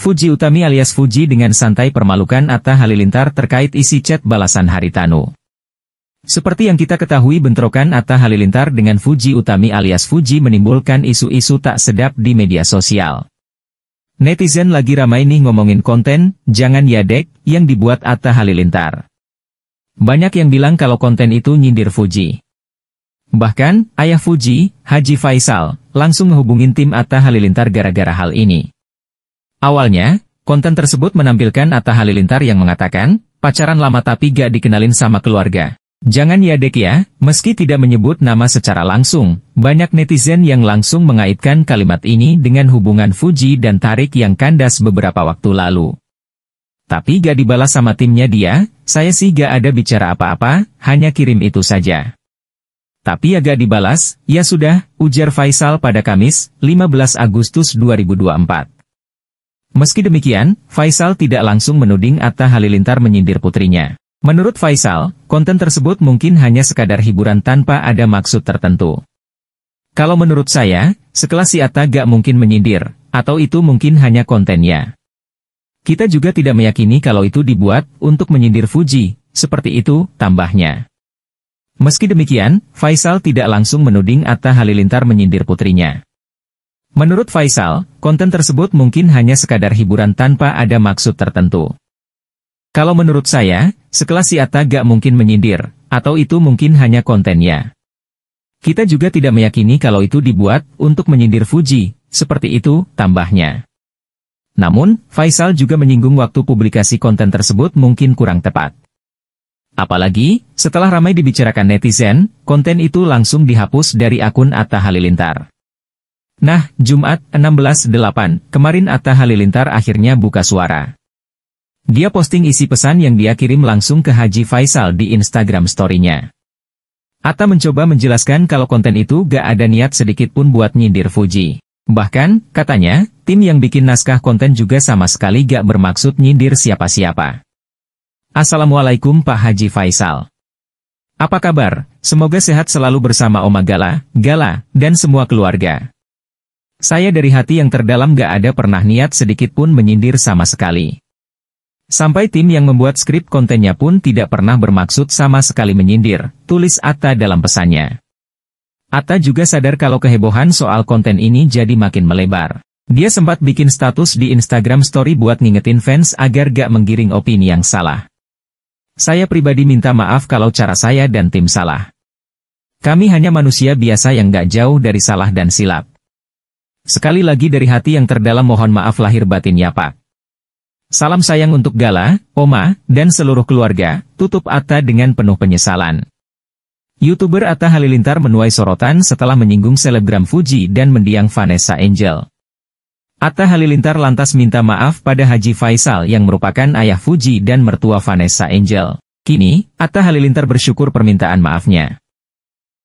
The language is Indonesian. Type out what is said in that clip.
Fuji Utami alias Fuji dengan santai permalukan Atta Halilintar terkait isi chat balasan Tanu. Seperti yang kita ketahui bentrokan Atta Halilintar dengan Fuji Utami alias Fuji menimbulkan isu-isu tak sedap di media sosial. Netizen lagi ramai nih ngomongin konten, jangan ya dek, yang dibuat Atta Halilintar. Banyak yang bilang kalau konten itu nyindir Fuji. Bahkan, ayah Fuji, Haji Faisal, langsung menghubungin tim Atta Halilintar gara-gara hal ini. Awalnya, konten tersebut menampilkan Atta Halilintar yang mengatakan, pacaran lama tapi gak dikenalin sama keluarga. Jangan ya dek ya, meski tidak menyebut nama secara langsung, banyak netizen yang langsung mengaitkan kalimat ini dengan hubungan Fuji dan Tarik yang kandas beberapa waktu lalu. Tapi gak dibalas sama timnya dia, saya sih gak ada bicara apa-apa, hanya kirim itu saja. Tapi ya gak dibalas, ya sudah, ujar Faisal pada Kamis, 15 Agustus 2024. Meski demikian, Faisal tidak langsung menuding Atta Halilintar menyindir putrinya. Menurut Faisal, konten tersebut mungkin hanya sekadar hiburan tanpa ada maksud tertentu. Kalau menurut saya, sekelas si Atta gak mungkin menyindir, atau itu mungkin hanya kontennya. Kita juga tidak meyakini kalau itu dibuat untuk menyindir Fuji, seperti itu, tambahnya. Meski demikian, Faisal tidak langsung menuding Atta Halilintar menyindir putrinya. Menurut Faisal, konten tersebut mungkin hanya sekadar hiburan tanpa ada maksud tertentu. Kalau menurut saya, sekelas si Atta gak mungkin menyindir, atau itu mungkin hanya kontennya. Kita juga tidak meyakini kalau itu dibuat untuk menyindir Fuji, seperti itu, tambahnya. Namun, Faisal juga menyinggung waktu publikasi konten tersebut mungkin kurang tepat. Apalagi, setelah ramai dibicarakan netizen, konten itu langsung dihapus dari akun Atta Halilintar. Nah, Jumat 16.8, kemarin Atta Halilintar akhirnya buka suara. Dia posting isi pesan yang dia kirim langsung ke Haji Faisal di Instagram story-nya. Atta mencoba menjelaskan kalau konten itu gak ada niat sedikit pun buat nyindir Fuji. Bahkan, katanya, tim yang bikin naskah konten juga sama sekali gak bermaksud nyindir siapa-siapa. Assalamualaikum Pak Haji Faisal. Apa kabar? Semoga sehat selalu bersama Oma Gala, Gala, dan semua keluarga. Saya dari hati yang terdalam gak ada pernah niat sedikit pun menyindir sama sekali. Sampai tim yang membuat skrip kontennya pun tidak pernah bermaksud sama sekali menyindir, tulis Atta dalam pesannya. Atta juga sadar kalau kehebohan soal konten ini jadi makin melebar. Dia sempat bikin status di Instagram story buat ngingetin fans agar gak menggiring opini yang salah. Saya pribadi minta maaf kalau cara saya dan tim salah. Kami hanya manusia biasa yang gak jauh dari salah dan silap. Sekali lagi dari hati yang terdalam mohon maaf lahir batin ya Pak. Salam sayang untuk Gala, Oma, dan seluruh keluarga, tutup Atta dengan penuh penyesalan. Youtuber Atta Halilintar menuai sorotan setelah menyinggung selebgram Fuji dan mendiang Vanessa Angel. Atta Halilintar lantas minta maaf pada Haji Faisal yang merupakan ayah Fuji dan mertua Vanessa Angel. Kini, Atta Halilintar bersyukur permintaan maafnya.